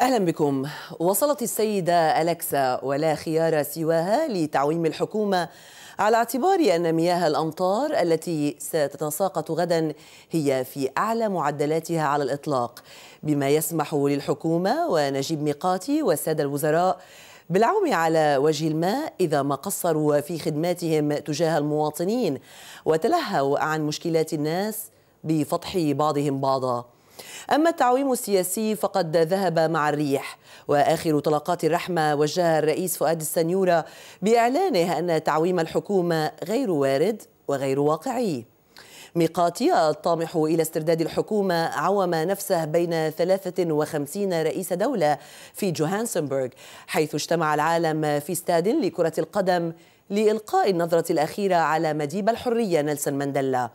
أهلا بكم وصلت السيدة ألكسا ولا خيار سواها لتعويم الحكومة على اعتبار أن مياه الأمطار التي ستتساقط غدا هي في أعلى معدلاتها على الإطلاق بما يسمح للحكومة ونجيب ميقاتي والسادة الوزراء بالعوم على وجه الماء إذا ما قصروا في خدماتهم تجاه المواطنين وتلهوا عن مشكلات الناس بفضح بعضهم بعضا أما التعويم السياسي فقد ذهب مع الريح وآخر طلقات الرحمة وجه الرئيس فؤاد السنيورة بإعلانه أن تعويم الحكومة غير وارد وغير واقعي ميقاتي الطامح إلى استرداد الحكومة عوم نفسه بين 53 رئيس دولة في جوهانسنبرغ حيث اجتمع العالم في استاد لكرة القدم لإلقاء النظرة الأخيرة على مديب الحرية نيلسون مانديلا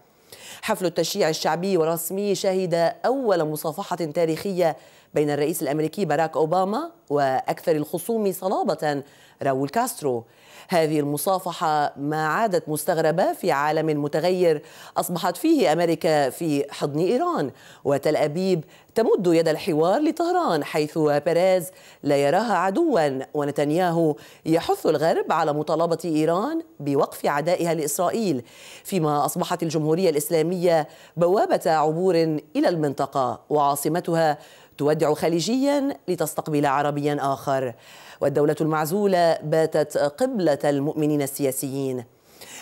حفل التشييع الشعبي والرسمي شهد أول مصافحة تاريخية بين الرئيس الأمريكي باراك أوباما وأكثر الخصوم صلابة راول كاسترو هذه المصافحة ما عادت مستغربة في عالم متغير أصبحت فيه أمريكا في حضن إيران وتل أبيب تمد يد الحوار لطهران حيث بيريز لا يراها عدوا ونتنياهو يحث الغرب على مطالبة إيران بوقف عدائها لإسرائيل فيما أصبحت الجمهورية الإسلامية الإسلامية بوابة عبور إلى المنطقة وعاصمتها تودع خليجيا لتستقبل عربيا آخر والدولة المعزولة باتت قبلة المؤمنين السياسيين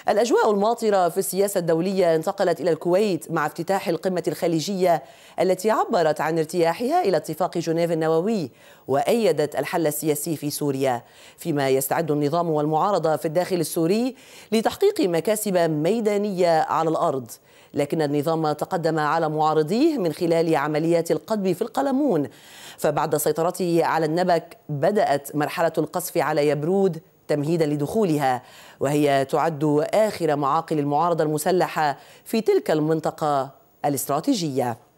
الأجواء الماطرة في السياسة الدولية انتقلت إلى الكويت مع افتتاح القمة الخليجية التي عبرت عن ارتياحها إلى اتفاق جنيف النووي وأيدت الحل السياسي في سوريا فيما يستعد النظام والمعارضة في الداخل السوري لتحقيق مكاسب ميدانية على الأرض لكن النظام تقدم على معارضيه من خلال عمليات القذف في القلمون فبعد سيطرته على النبك بدأت مرحلة القصف على يبرود تمهيدا لدخولها وهي تعد آخر معاقل المعارضة المسلحة في تلك المنطقة الاستراتيجية